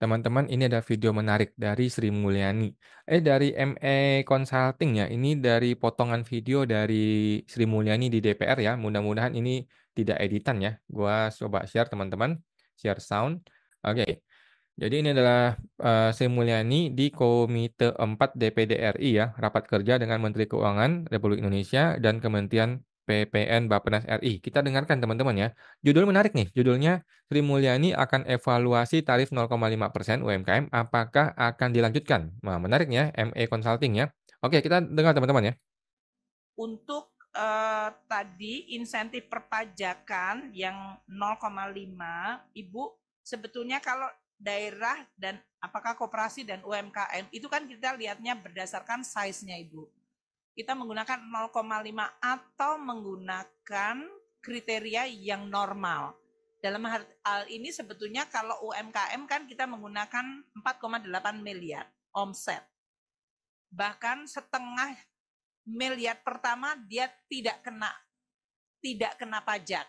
Teman-teman, ini ada video menarik dari Sri Mulyani. Eh, dari ME Consulting ya. Ini dari potongan video dari Sri Mulyani di DPR ya. Mudah-mudahan ini tidak editan ya. Gua coba share teman-teman. Share sound. Oke. Okay. Jadi ini adalah uh, Sri Mulyani di Komite 4 DPD RI ya, rapat kerja dengan Menteri Keuangan Republik Indonesia dan Kementerian PPN Bapenas RI. Kita dengarkan teman-teman ya. Judul menarik nih. Judulnya Sri Mulyani akan evaluasi tarif 0,5% UMKM apakah akan dilanjutkan? Nah, ya ME Consulting ya. Oke, kita dengar teman-teman ya. Untuk eh, tadi insentif perpajakan yang 0,5, Ibu sebetulnya kalau daerah dan apakah koperasi dan UMKM itu kan kita lihatnya berdasarkan size-nya Ibu kita menggunakan 0,5 atau menggunakan kriteria yang normal. Dalam hal ini sebetulnya kalau UMKM kan kita menggunakan 4,8 miliar omset. Bahkan setengah miliar pertama dia tidak kena tidak kena pajak.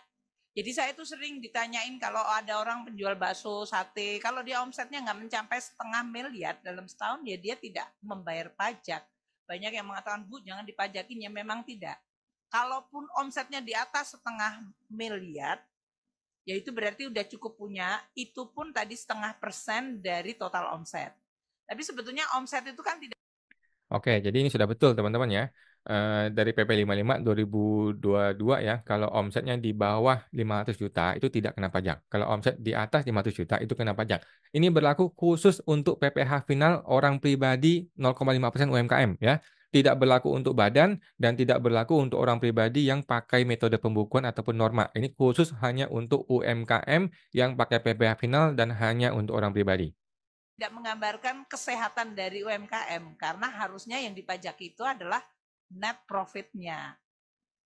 Jadi saya itu sering ditanyain kalau ada orang penjual bakso, sate, kalau dia omsetnya nggak mencapai setengah miliar dalam setahun, ya dia tidak membayar pajak. Banyak yang mengatakan, Bu, jangan dipajakin. Ya memang tidak. Kalaupun omsetnya di atas setengah miliar, ya itu berarti udah cukup punya, itu pun tadi setengah persen dari total omset. Tapi sebetulnya omset itu kan tidak. Oke, jadi ini sudah betul teman-teman ya. Eh, dari PP55 2022 ya, kalau omsetnya di bawah 500 juta itu tidak kena pajak. Kalau omset di atas 500 juta itu kena pajak. Ini berlaku khusus untuk PPH final orang pribadi 0,5% UMKM ya. Tidak berlaku untuk badan dan tidak berlaku untuk orang pribadi yang pakai metode pembukuan ataupun norma. Ini khusus hanya untuk UMKM yang pakai PPH final dan hanya untuk orang pribadi tidak menggambarkan kesehatan dari UMKM karena harusnya yang dipajak itu adalah net profitnya.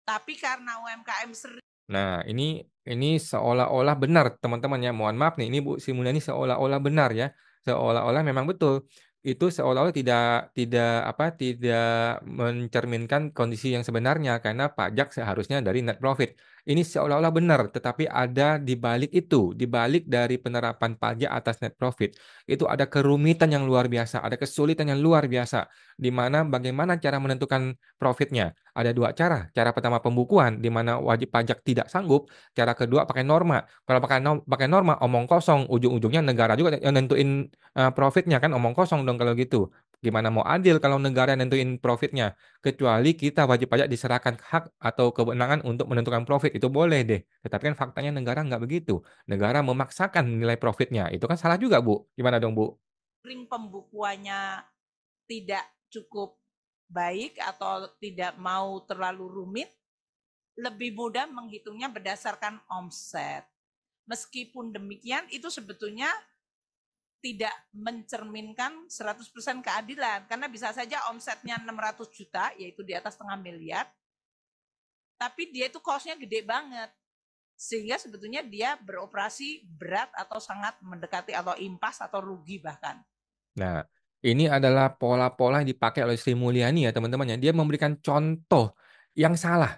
Tapi karena UMKM sering Nah, ini ini seolah-olah benar, teman-teman ya. Mohon maaf nih, ini Bu Simuna ini seolah-olah benar ya. Seolah-olah memang betul. Itu seolah-olah tidak tidak apa tidak mencerminkan kondisi yang sebenarnya karena pajak seharusnya dari net profit ini seolah-olah benar, tetapi ada di balik itu, di balik dari penerapan pajak atas net profit, itu ada kerumitan yang luar biasa, ada kesulitan yang luar biasa, di mana bagaimana cara menentukan profitnya. Ada dua cara. Cara pertama pembukuan, di mana wajib pajak tidak sanggup. Cara kedua pakai norma. Kalau pakai no, pakai norma, omong kosong, ujung-ujungnya negara juga yang nentuin uh, profitnya kan omong kosong dong kalau gitu gimana mau adil kalau negara yang nentuin profitnya kecuali kita wajib pajak diserahkan hak atau kewenangan untuk menentukan profit itu boleh deh tetapi kan faktanya negara nggak begitu negara memaksakan nilai profitnya itu kan salah juga bu gimana dong bu ring pembukuannya tidak cukup baik atau tidak mau terlalu rumit lebih mudah menghitungnya berdasarkan omset meskipun demikian itu sebetulnya tidak mencerminkan 100% keadilan karena bisa saja omsetnya 600 juta yaitu di atas setengah miliar tapi dia itu costnya gede banget sehingga sebetulnya dia beroperasi berat atau sangat mendekati atau impas atau rugi bahkan. Nah, ini adalah pola-pola yang dipakai oleh Sri Mulyani ya teman-teman ya. Dia memberikan contoh yang salah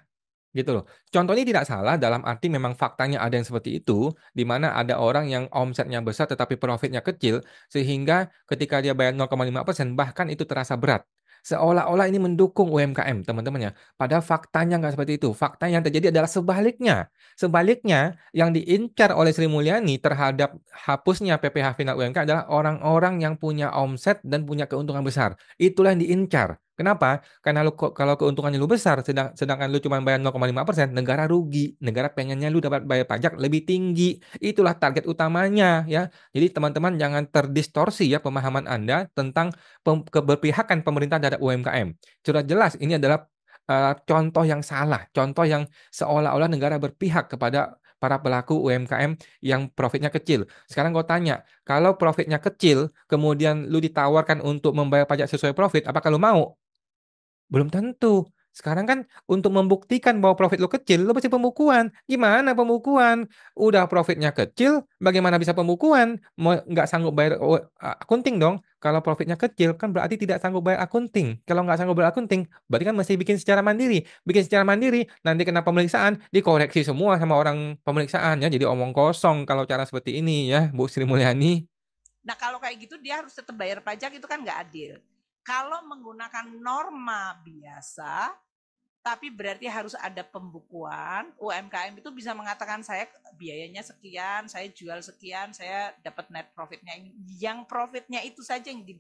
Gitu loh. Contohnya tidak salah dalam arti memang faktanya ada yang seperti itu, di mana ada orang yang omsetnya besar tetapi profitnya kecil, sehingga ketika dia bayar 0,5% persen bahkan itu terasa berat. Seolah-olah ini mendukung UMKM, teman-teman ya. Padahal faktanya nggak seperti itu. Fakta yang terjadi adalah sebaliknya. Sebaliknya, yang diincar oleh Sri Mulyani terhadap hapusnya PPH final UMKM adalah orang-orang yang punya omset dan punya keuntungan besar. Itulah yang diincar Kenapa? Karena lu, kalau keuntungannya lu besar, sedang, sedangkan lu cuma bayar 0,5%, persen, negara rugi. Negara pengennya lu dapat bayar pajak lebih tinggi. Itulah target utamanya ya. Jadi teman-teman jangan terdistorsi ya pemahaman Anda tentang pem keberpihakan pemerintah terhadap UMKM. Sudah jelas ini adalah uh, contoh yang salah, contoh yang seolah-olah negara berpihak kepada para pelaku UMKM yang profitnya kecil. Sekarang gue tanya, kalau profitnya kecil, kemudian lu ditawarkan untuk membayar pajak sesuai profit, apakah lu mau? Belum tentu. Sekarang kan untuk membuktikan bahwa profit lo kecil, lo pasti pembukuan. Gimana pembukuan? Udah profitnya kecil, bagaimana bisa pembukuan? Mau nggak sanggup bayar oh, akunting dong. Kalau profitnya kecil kan berarti tidak sanggup bayar akunting. Kalau nggak sanggup bayar akunting, berarti kan mesti bikin secara mandiri. Bikin secara mandiri, nanti kena pemeriksaan, dikoreksi semua sama orang pemeriksaan ya. Jadi omong kosong kalau cara seperti ini ya, Bu Sri Mulyani. Nah kalau kayak gitu dia harus tetap bayar pajak itu kan nggak adil. Kalau menggunakan norma biasa, tapi berarti harus ada pembukuan, UMKM itu bisa mengatakan saya biayanya sekian, saya jual sekian, saya dapat net profitnya Yang profitnya itu saja yang di,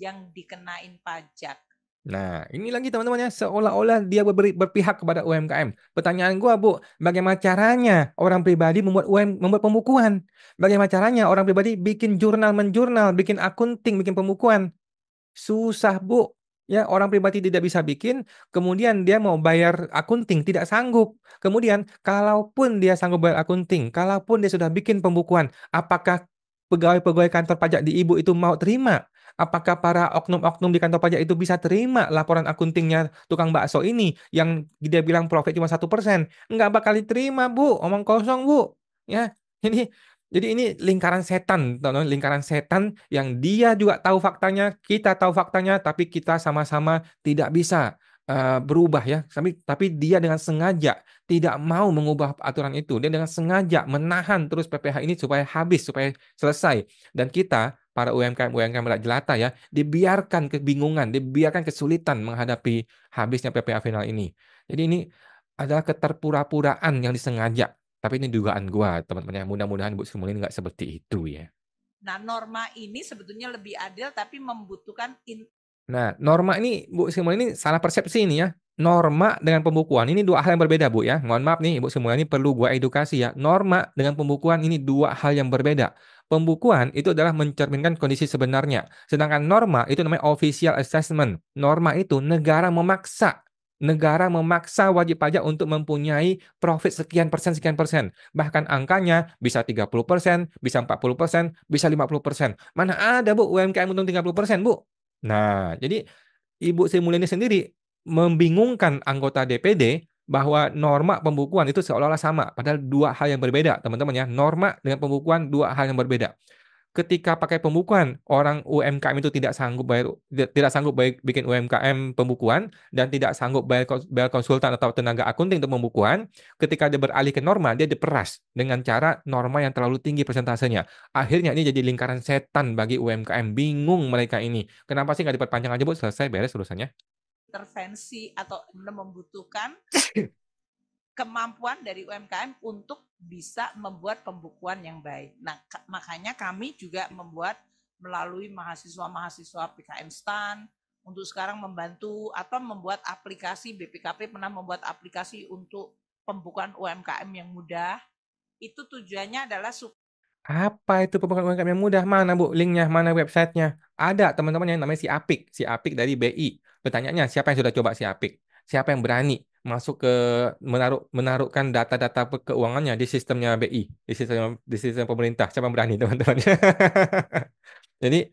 yang dikenain pajak. Nah, ini lagi teman-teman ya, seolah-olah dia ber berpihak kepada UMKM. Pertanyaan gua, Bu, bagaimana caranya orang pribadi membuat UM membuat pembukuan? Bagaimana caranya orang pribadi bikin jurnal menjurnal, bikin akunting, bikin pembukuan? Susah, Bu. Ya, orang pribadi tidak bisa bikin, kemudian dia mau bayar akunting tidak sanggup. Kemudian kalaupun dia sanggup bayar akunting, kalaupun dia sudah bikin pembukuan, apakah pegawai-pegawai kantor pajak di ibu itu mau terima? Apakah para oknum-oknum di kantor pajak itu bisa terima laporan akuntingnya tukang bakso ini yang dia bilang profit cuma satu persen? Nggak bakal diterima, Bu. Omong kosong, Bu. Ya, ini jadi ini lingkaran setan, teman-teman, lingkaran setan yang dia juga tahu faktanya, kita tahu faktanya, tapi kita sama-sama tidak bisa uh, berubah ya. Tapi tapi dia dengan sengaja tidak mau mengubah aturan itu. Dia dengan sengaja menahan terus PPH ini supaya habis, supaya selesai. Dan kita para UMKM UMKM Rakyat Jelata ya, dibiarkan kebingungan, dibiarkan kesulitan menghadapi habisnya PPH final ini. Jadi ini adalah keterpura-puraan yang disengaja tapi ini dugaan gua, teman-teman. Ya, mudah-mudahan Bu Sri Mulyani nggak seperti itu ya. Nah, norma ini sebetulnya lebih adil tapi membutuhkan in Nah, norma ini Bu Sri Mulyani ini salah persepsi ini ya. Norma dengan pembukuan ini dua hal yang berbeda Bu ya. Mohon maaf nih bu Sri Mulyani perlu gua edukasi ya. Norma dengan pembukuan ini dua hal yang berbeda. Pembukuan itu adalah mencerminkan kondisi sebenarnya. Sedangkan norma itu namanya official assessment. Norma itu negara memaksa negara memaksa wajib pajak untuk mempunyai profit sekian persen, sekian persen. Bahkan angkanya bisa 30 persen, bisa 40 persen, bisa 50 persen. Mana ada, Bu, UMKM untung 30 persen, Bu? Nah, jadi Ibu Sri Mulyani sendiri membingungkan anggota DPD bahwa norma pembukuan itu seolah-olah sama, padahal dua hal yang berbeda, teman-teman ya. Norma dengan pembukuan dua hal yang berbeda ketika pakai pembukuan orang UMKM itu tidak sanggup bayar tidak sanggup bayar, bikin UMKM pembukuan dan tidak sanggup bayar, bayar konsultan atau tenaga akunting untuk pembukuan ketika dia beralih ke norma dia diperas dengan cara norma yang terlalu tinggi persentasenya akhirnya ini jadi lingkaran setan bagi UMKM bingung mereka ini kenapa sih nggak diperpanjang aja bu selesai beres urusannya intervensi atau membutuhkan kemampuan dari UMKM untuk bisa membuat pembukuan yang baik. Nah, makanya kami juga membuat melalui mahasiswa-mahasiswa PKM STAN untuk sekarang membantu atau membuat aplikasi BPKP pernah membuat aplikasi untuk pembukaan UMKM yang mudah. Itu tujuannya adalah apa itu pembukaan UMKM yang mudah? Mana Bu linknya? Mana websitenya? Ada teman-teman yang namanya si Apik, si Apik dari BI. Pertanyaannya siapa yang sudah coba si Apik? Siapa yang berani? masuk ke menaruh menaruhkan data-data keuangannya di sistemnya BI, di sistem di sistem pemerintah. Siapa berani, teman-teman? Jadi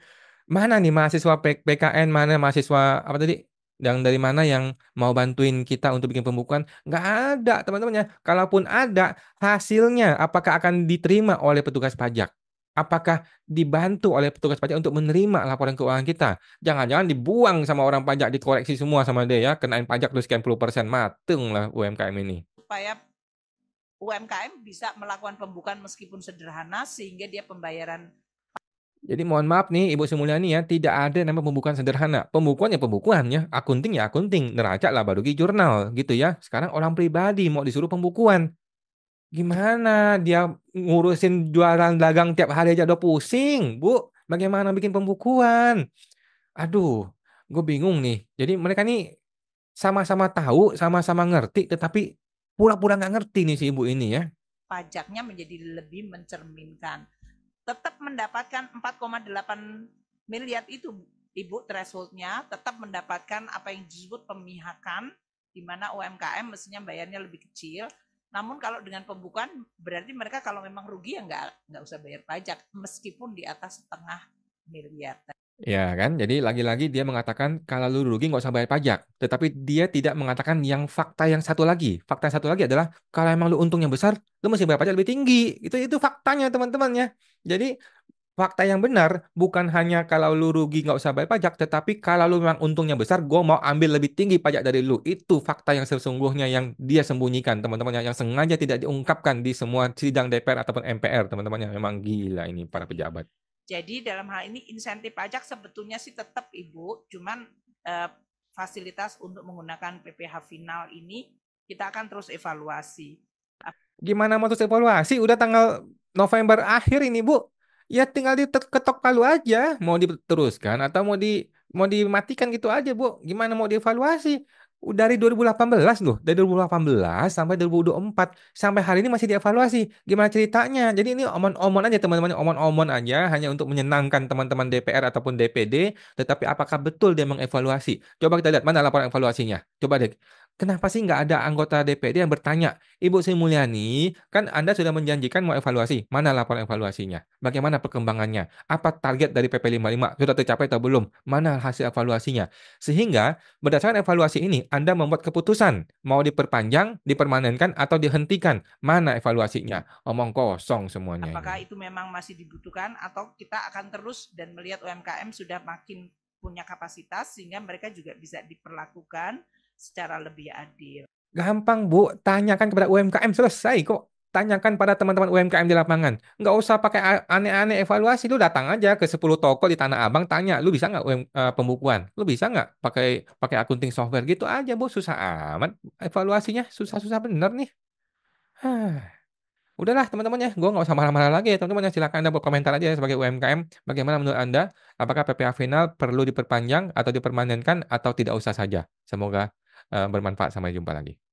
mana nih mahasiswa PKN, mana mahasiswa apa tadi? Yang dari mana yang mau bantuin kita untuk bikin pembukuan? Nggak ada, teman temannya Kalaupun ada, hasilnya apakah akan diterima oleh petugas pajak? apakah dibantu oleh petugas pajak untuk menerima laporan keuangan kita? Jangan-jangan dibuang sama orang pajak, dikoreksi semua sama dia ya, kenain pajak terus sekian puluh persen, mateng lah UMKM ini. Supaya UMKM bisa melakukan pembukaan meskipun sederhana sehingga dia pembayaran jadi mohon maaf nih Ibu Simulyani ya, tidak ada nama pembukuan sederhana. Pembukuan ya pembukuan ya, akunting ya akunting, neraca lah baru jurnal gitu ya. Sekarang orang pribadi mau disuruh pembukuan, gimana dia ngurusin jualan dagang tiap hari aja udah pusing bu bagaimana bikin pembukuan aduh gue bingung nih jadi mereka nih sama-sama tahu sama-sama ngerti tetapi pura-pura nggak ngerti nih si ibu ini ya pajaknya menjadi lebih mencerminkan tetap mendapatkan 4,8 miliar itu ibu thresholdnya tetap mendapatkan apa yang disebut pemihakan di mana UMKM mestinya bayarnya lebih kecil namun kalau dengan pembukaan berarti mereka kalau memang rugi ya nggak nggak usah bayar pajak meskipun di atas setengah miliar. Ya kan, jadi lagi-lagi dia mengatakan kalau lu rugi nggak usah bayar pajak. Tetapi dia tidak mengatakan yang fakta yang satu lagi. Fakta yang satu lagi adalah kalau emang lu untung yang besar, lu mesti bayar pajak lebih tinggi. Itu itu faktanya teman temannya Jadi fakta yang benar bukan hanya kalau lu rugi nggak usah bayar pajak, tetapi kalau lu memang untungnya besar, gue mau ambil lebih tinggi pajak dari lu. Itu fakta yang sesungguhnya yang dia sembunyikan, teman teman yang sengaja tidak diungkapkan di semua sidang DPR ataupun MPR, teman teman yang Memang gila ini para pejabat. Jadi dalam hal ini insentif pajak sebetulnya sih tetap Ibu, cuman eh, fasilitas untuk menggunakan PPH final ini kita akan terus evaluasi. Gimana mau terus evaluasi? Udah tanggal November akhir ini Bu, ya tinggal diketok palu aja mau diteruskan atau mau di mau dimatikan gitu aja bu gimana mau dievaluasi dari 2018 loh dari 2018 sampai 2024 sampai hari ini masih dievaluasi gimana ceritanya jadi ini omon-omon aja teman-teman omon-omon aja hanya untuk menyenangkan teman-teman DPR ataupun DPD tetapi apakah betul dia mengevaluasi coba kita lihat mana laporan evaluasinya coba deh kenapa sih nggak ada anggota DPD yang bertanya, Ibu Sri Mulyani, kan Anda sudah menjanjikan mau evaluasi, mana laporan evaluasinya, bagaimana perkembangannya, apa target dari PP55, sudah tercapai atau belum, mana hasil evaluasinya. Sehingga berdasarkan evaluasi ini, Anda membuat keputusan, mau diperpanjang, dipermanenkan, atau dihentikan, mana evaluasinya, omong kosong semuanya. Apakah ini. itu memang masih dibutuhkan, atau kita akan terus dan melihat UMKM sudah makin punya kapasitas sehingga mereka juga bisa diperlakukan secara lebih adil. Gampang Bu, tanyakan kepada UMKM selesai kok. Tanyakan pada teman-teman UMKM di lapangan. Nggak usah pakai aneh-aneh evaluasi, lu datang aja ke 10 toko di Tanah Abang, tanya, lu bisa nggak UM, uh, pembukuan? Lu bisa nggak pakai pakai akunting software gitu aja Bu, susah amat. Evaluasinya susah-susah bener nih. Huh udahlah teman-teman ya, gue nggak usah marah-marah lagi ya teman-teman ya. Silakan anda komentar aja ya sebagai UMKM, bagaimana menurut anda, apakah PPA final perlu diperpanjang atau dipermanenkan atau tidak usah saja. Semoga Eh, bermanfaat. Sampai jumpa lagi.